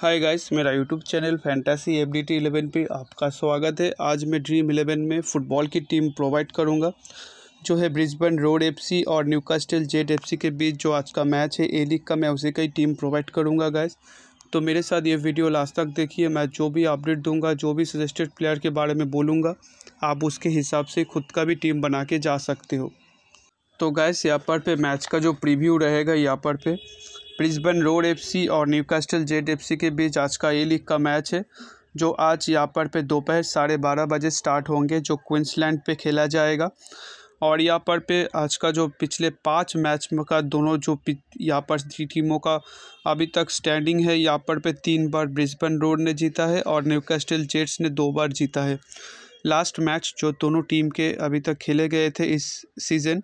हाय guys मेरा YouTube channel fantasy F D T eleven पर आपका स्वागत है आज मैं ड्रीम इलेवन में फ़ुटबॉल की टीम प्रोवाइड करूंगा जो है ब्रिजबन रोड एफसी और न्यूकास्टल जेड एफसी के बीच जो आज का मैच है ए लीग का मैं उसी का ही टीम प्रोवाइड करूंगा गाइस तो मेरे साथ ये वीडियो लास्ट तक देखिए मैं जो भी अपडेट दूँगा जो भी सजेस्टेड प्लेयर के बारे में बोलूँगा आप उसके हिसाब से खुद का भी टीम बना के जा सकते हो तो गैस यहाँ पर पे मैच का जो प्रीव्यू रहेगा यहाँ पर पे ब्रिस्बन रोड एफसी और न्यूकास्टल जेड एफसी के बीच आज का ए लीग का मैच है जो आज यहाँ पर पे दोपहर साढ़े बारह बजे स्टार्ट होंगे जो क्विंसलैंड पे खेला जाएगा और यहाँ पर पे आज का जो पिछले पाँच मैच में का दोनों जो यहाँ पर टीमों का अभी तक स्टैंडिंग है यहाँ पर पे तीन बार ब्रिस्बन रोड ने जीता है और न्यूकास्टल जेट्स ने दो बार जीता है लास्ट मैच जो दोनों टीम के अभी तक खेले गए थे इस सीज़न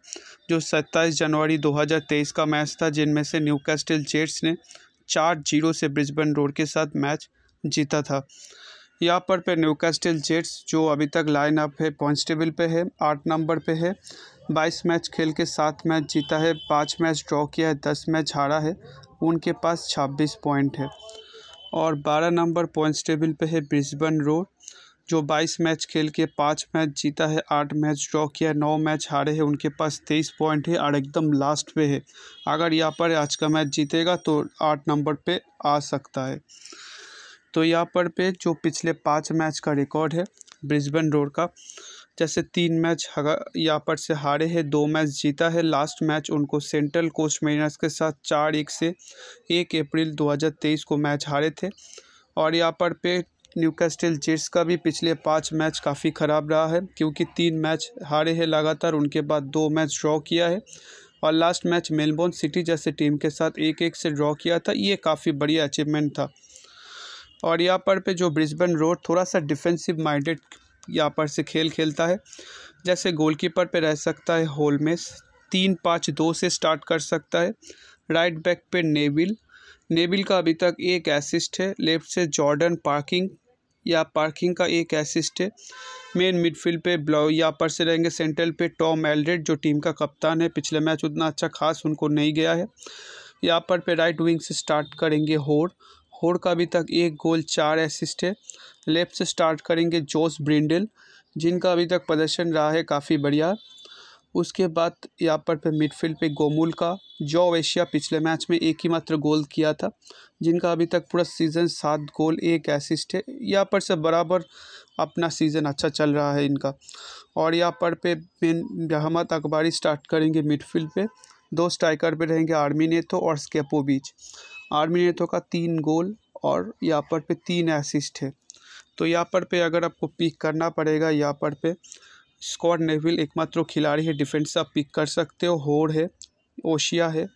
जो 27 जनवरी 2023 का मैच था जिनमें से न्यू कैस्टल जेट्स ने चार जीरो से ब्रिजबन रोड के साथ मैच जीता था यहाँ पर पे न्यू कैस्टल जेट्स जो अभी तक लाइन अप है पॉइंट्स टेबल पे है आठ नंबर पे है बाईस मैच खेल के सात मैच जीता है पाँच मैच ड्रॉ किया है दस मैच हारा है उनके पास छब्बीस पॉइंट है और बारह नंबर पॉइंट्स टेबल पे है ब्रिस्बन रोड जो 22 मैच खेल के पाँच मैच जीता है आठ मैच ड्रॉ किया है नौ मैच हारे हैं उनके पास तेईस पॉइंट है और एकदम लास्ट पे है अगर यहाँ पर आज का मैच जीतेगा तो आठ नंबर पे आ सकता है तो यहाँ पर पे जो पिछले पाँच मैच का रिकॉर्ड है ब्रिस्बेन रोड का जैसे तीन मैच यहाँ पर से हारे हैं दो मैच जीता है लास्ट मैच उनको सेंट्रल कोस्ट मेरिनर्स के साथ चार एक से एक अप्रैल 2023 को मैच हारे थे और यहाँ पर पे न्यूकास्टल जेट्स का भी पिछले पाँच मैच काफ़ी ख़राब रहा है क्योंकि तीन मैच हारे हैं लगातार उनके बाद दो मैच ड्रॉ किया है और लास्ट मैच मेलबोर्न सिटी जैसे टीम के साथ एक एक से ड्रॉ किया था ये काफ़ी बढ़िया अचीवमेंट था और यहाँ पर पे जो ब्रिस्बेन रोड थोड़ा सा डिफेंसिव माइंडेड यहाँ पर से खेल खेलता है जैसे गोलकीपर पे रह सकता है होलमेस तीन पाँच दो से स्टार्ट कर सकता है राइट बैक पे नेविल नेविल का अभी तक एक एसिस्ट है लेफ्ट से जॉर्डन पार्किंग या पार्किंग का एक असिस्ट है मेन मिडफील्ड पे ब्लाउ या पर से रहेंगे सेंट्रल पे टॉम एलरेड जो टीम का कप्तान है पिछले मैच उतना अच्छा खास उनको नहीं गया है यहाँ पर पे राइट विंग से स्टार्ट करेंगे होड़ होड़ का अभी तक एक गोल चार असिस्ट है लेफ्ट से स्टार्ट करेंगे जोस ब्रिंडल जिनका अभी तक प्रदर्शन रहा है काफ़ी बढ़िया उसके बाद यहाँ पर पे मिडफील्ड पे गोमूल का जो एशिया पिछले मैच में एक ही मात्र गोल किया था जिनका अभी तक पूरा सीज़न सात गोल एक एसिस्ट है यहाँ पर सब बराबर अपना सीज़न अच्छा चल रहा है इनका और यहाँ पर पे मेन रहमत अकबारी स्टार्ट करेंगे मिडफील्ड पे दो स्ट्राइकर पे रहेंगे आर्मी नेतो और स्केपो बीच आर्मी नेतो का तीन गोल और यहाँ पर पे तीन एसिस्ट है तो यहाँ पर पे अगर आपको पिक करना पड़ेगा यहाँ पर पे स्कॉट नेविल एकमात्र खिलाड़ी है डिफेंस आप पिक कर सकते हो होर है ओशिया है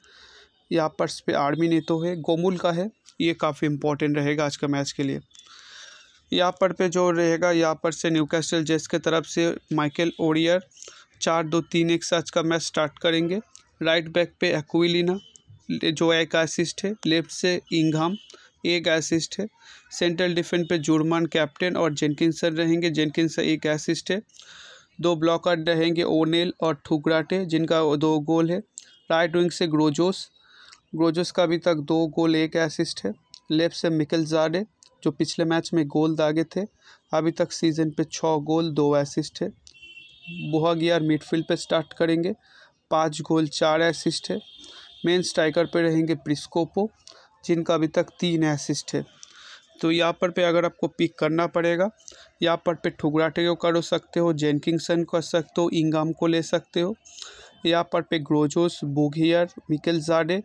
यहाँ पर पे आर्मी नेतो है गोमुल का है ये काफ़ी इंपॉर्टेंट रहेगा आज का मैच के लिए यहाँ पर पे जो रहेगा यहाँ पर से न्यूकैसल जेस के तरफ से माइकल ओडियर चार दो तीन एक से आज का मैच स्टार्ट करेंगे राइट बैक पे एक्विलिना जो एक असिस्ट है लेफ्ट से इंगाम एक असिस्ट है सेंट्रल डिफेंस पे जुर्मान कैप्टन और जेनकिंसन रहेंगे जेनकिंसन एक असिस्ट है दो ब्लॉकर रहेंगे ओनेल और ठुकराटे जिनका दो गोल है राइट विंग से ग्रोजोस ग्रोजोस का अभी तक दो गोल एक असिस्ट है लेफ्ट से मिकल जाडे जो पिछले मैच में गोल दागे थे अभी तक सीजन पे छः गोल दो असिस्ट है बोहागियार मिडफील्ड पे स्टार्ट करेंगे पाँच गोल चार असिस्ट है मेन स्ट्राइकर पे रहेंगे प्रिस्कोपो जिनका अभी तक तीन असिस्ट है तो यहाँ पर पे अगर आपको पिक करना पड़ेगा यहाँ पर पे ठुगरा को कर सकते हो जेनकिंगसन कर सकते हो इंगाम को ले सकते हो यहाँ पर पे ग्रोजोस बोगियर मिकल जाडे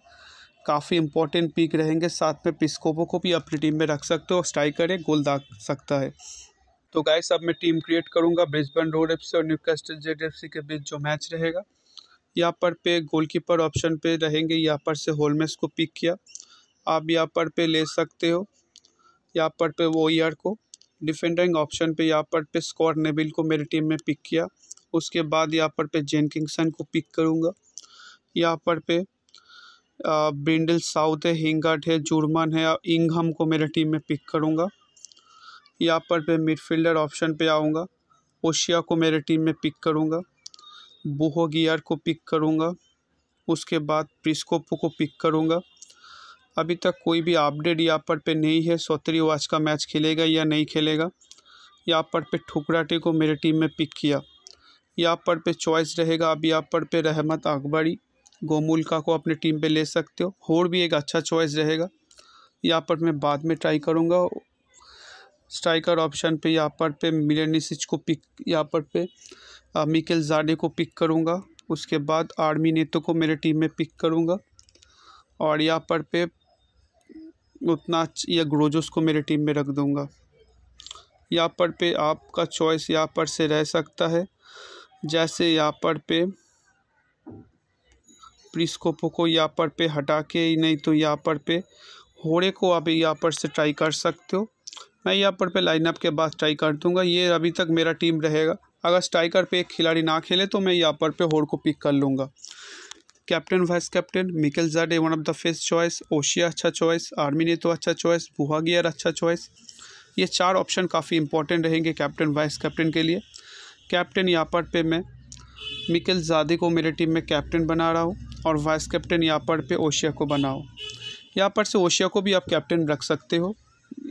काफ़ी इंपॉर्टेंट पिक रहेंगे साथ में पिस्कोपो को भी अपनी टीम में रख सकते हो स्ट्राइकर है गोल दाग सकता है तो गाइस अब मैं टीम क्रिएट करूंगा ब्रिस्बन रोड एफ और न्यूकास्टल जेड एफ के बीच जो मैच रहेगा यहाँ पर पे गोलकीपर ऑप्शन पे रहेंगे यहाँ पर से होलमेस को पिक किया आप यहाँ पर पे ले सकते हो यहाँ पर पे वो ईयर को डिफेंडिंग ऑप्शन पे यहाँ पर पे स्कॉट नेबिल को मेरी टीम में पिक किया उसके बाद यहाँ पर पे जेन किंगसन को पिक करूँगा यहाँ पर पे ब्रिंडल साउथ है हिंगट है जुर्मन है इंगहम को मेरे टीम में पिक करूँगा यहाँ पर पे मिडफील्डर ऑप्शन पे आऊँगा ओशिया को मेरे टीम में पिक करूँगा बोहोगियर को पिक करूँगा उसके बाद प्रिस्कोपो को पिक करूँगा अभी तक कोई भी अपडेट पर पे नहीं है सौतरी वाच का मैच खेलेगा या नहीं खेलेगा पर पे ठुकराटे को मेरे टीम में पिक किया पर पे चॉइस रहेगा यहाँ पर पे रहमत अकबरी गोमुल्का को अपने टीम पे ले सकते हो होड़ भी एक अच्छा चॉइस रहेगा पर मैं बाद में ट्राई करूँगा स्ट्राइकर ऑप्शन पे यापर पे मिलेनिसिच को पिक पर पे मिकेल जाडे को पिक करूँगा उसके बाद आर्मी नेतो को मेरे टीम में पिक करूँगा और यहाँ पर पे उतना या ग्रोजोस को मेरे टीम में रख दूँगा पर पे आपका चॉइस पर से रह सकता है जैसे पर पे प्रिस्कोपो को यहाँ पर पे हटा के ही नहीं तो यहाँ पर पे होड़े को आप यहाँ पर से ट्राई कर सकते हो मैं पर पे लाइनअप के बाद ट्राई कर दूंगा ये अभी तक मेरा टीम रहेगा अगर स्ट्राइकर पे एक खिलाड़ी ना खेले तो मैं यहाँ पर पे होड़ को पिक कर लूँगा captain vice captain Michael Jade one of the best choice O'Shea अच्छा चॉइस आर्मी ने तो अच्छा चॉइस बुहागियर अच्छा चॉइस ये चार ऑप्शन काफ़ी इंपॉर्टेंट रहेंगे कैप्टन वाइस कैप्टन के लिए कैप्टन यापट पे मैं मिकेल जादे को मेरे टीम में कैप्टन बना रहा हूँ और वाइस कैप्टन यापट पे ओशिया को बनाओ यहाँ पर से ओशिया को भी आप कैप्टन रख सकते हो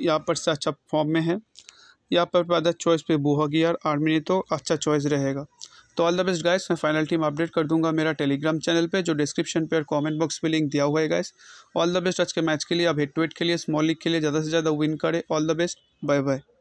यहाँ पर से अच्छा फॉर्म में है यहाँ पर अदर चॉइस पे बुहागियर आर्मी ने तो अच्छा चॉइस रहेगा तो ऑल द बेस्ट गाइस मैं फाइनल टीम अपडेट कर दूंगा मेरा टेलीग्राम चैनल पे जो डिस्क्रिप्शन पे और कमेंट बॉक्स में लिंक दिया हुआ है गाइस ऑल द बेस्ट आज के मैच के लिए अब हेड टू हेड के लिए स्मॉल लीग के लिए ज़्यादा से ज़्यादा विन करें all the best bye bye